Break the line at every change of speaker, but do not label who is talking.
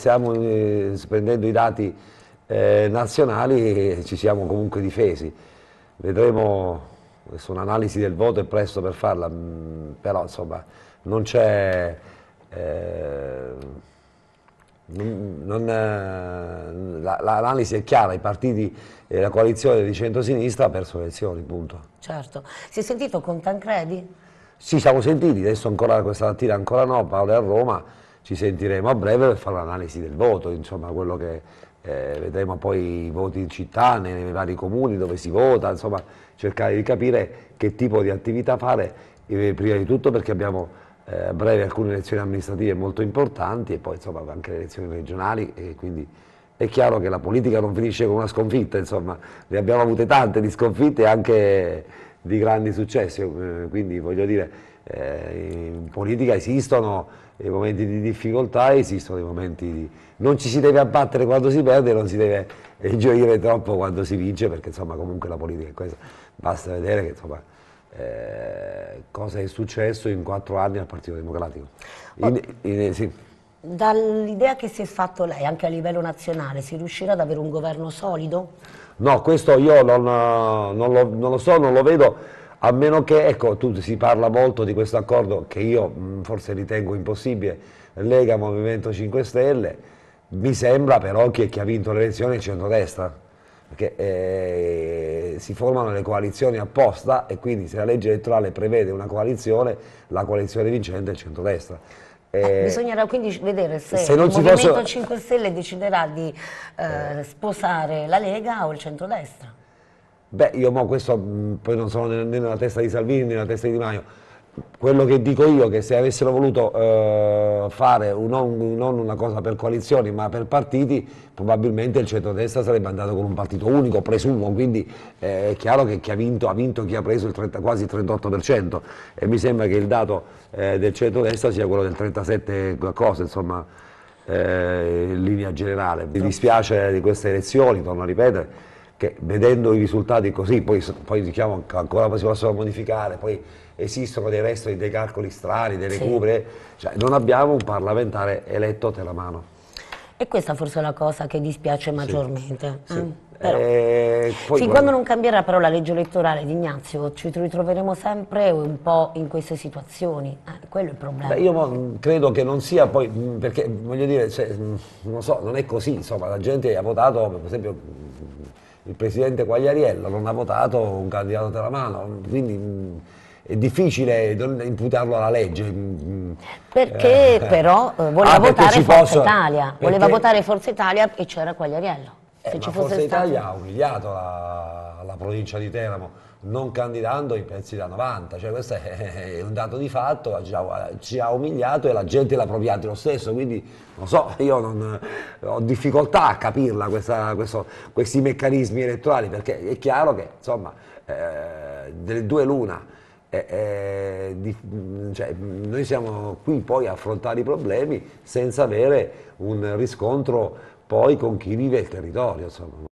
Stiamo eh, prendendo i dati eh, nazionali e ci siamo comunque difesi. Vedremo, adesso un'analisi del voto è presto per farla, mh, mm, però insomma non c'è... Eh, eh l'analisi è chiara, i partiti e la coalizione di centrosinistra ha perso le elezioni, punto.
Certo. Si è sentito con Tancredi?
Sì, siamo sentiti, adesso ancora questa mattina ancora no, Paolo è a Roma, ci sentiremo a breve per fare l'analisi del voto, insomma quello che eh, vedremo poi i voti in città, nei, nei vari comuni dove si vota, insomma cercare di capire che tipo di attività fare, prima di tutto perché abbiamo eh, a breve alcune elezioni amministrative molto importanti e poi insomma anche le elezioni regionali e quindi è chiaro che la politica non finisce con una sconfitta, insomma ne abbiamo avute tante di sconfitte anche di grandi successi, eh, quindi voglio dire, eh, in politica esistono i momenti di difficoltà, esistono i momenti di... non ci si deve abbattere quando si perde, non si deve gioire troppo quando si vince, perché insomma comunque la politica è questa, basta vedere che insomma... Eh, cosa è successo in quattro anni al Partito Democratico. Eh, sì.
Dall'idea che si è fatto lei anche a livello nazionale, si riuscirà ad avere un governo solido?
No, questo io non, non, lo, non, lo, so, non lo vedo, a meno che, ecco, tu si parla molto di questo accordo che io mh, mm, forse ritengo impossibile, Lega Movimento 5 Stelle, mi sembra però che chi ha vinto le elezioni è il centrodestra, perché eh, si formano le coalizioni apposta e quindi se la legge elettorale prevede una coalizione, la coalizione vincente è il centrodestra. Eh, eh, bisognerà
quindi vedere se, se il Movimento posso... 5 Stelle deciderà di eh, eh, sposare la Lega o il centrodestra.
Beh, io mo questo mm, poi non sono né nella testa di Salvini né nella testa di Di Maio quello che dico io è che se avessero voluto eh, fare un, non, una cosa per coalizioni ma per partiti probabilmente il centrodestra sarebbe andato con un partito unico presumo quindi eh, è chiaro che chi ha vinto ha vinto chi ha preso il 30, quasi il 38% e mi sembra che il dato eh, del centrodestra sia quello del 37 qualcosa insomma eh, in linea generale mi dispiace di queste elezioni torno a ripetere che vedendo i risultati così, poi, poi diciamo che ancora si possono modificare, poi esistono dei resti, dei calcoli strani, delle recuperi, sì. cioè non abbiamo un parlamentare eletto te la mano.
E questa forse è la cosa che dispiace maggiormente. Sì. Eh? Sì.
Eh, poi fin poi... quando
non cambierà però la legge elettorale di Ignazio, ci ritroveremo sempre un po' in queste situazioni. Eh, quello è il problema. Beh, io
mm, credo che non sia poi, mm, perché voglio dire, cioè, non so, non è così, insomma, la gente ha votato, per esempio il presidente Quagliariello non ha votato un candidato della mano, quindi mm, è difficile imputarlo alla legge. Mm, mm.
Perché eh, però eh, voleva ah, votare Forza posso, Italia, voleva perché... votare Forza Italia e c'era Quagliariello. Eh, se ci fosse Forza stato... Italia ha
umiliato la, la, provincia di Teramo non candidando i pezzi da 90, cioè questo è, un dato di fatto, ci ha, ci ha, umiliato e la gente l'ha appropriato lo stesso, quindi non so, io non, ho difficoltà a capirla questa, questo, questi meccanismi elettorali, perché è chiaro che insomma eh, delle due l'una, eh, eh, di, cioè, noi siamo qui poi a affrontare i problemi senza avere un riscontro poi con chi vive il territorio. Insomma.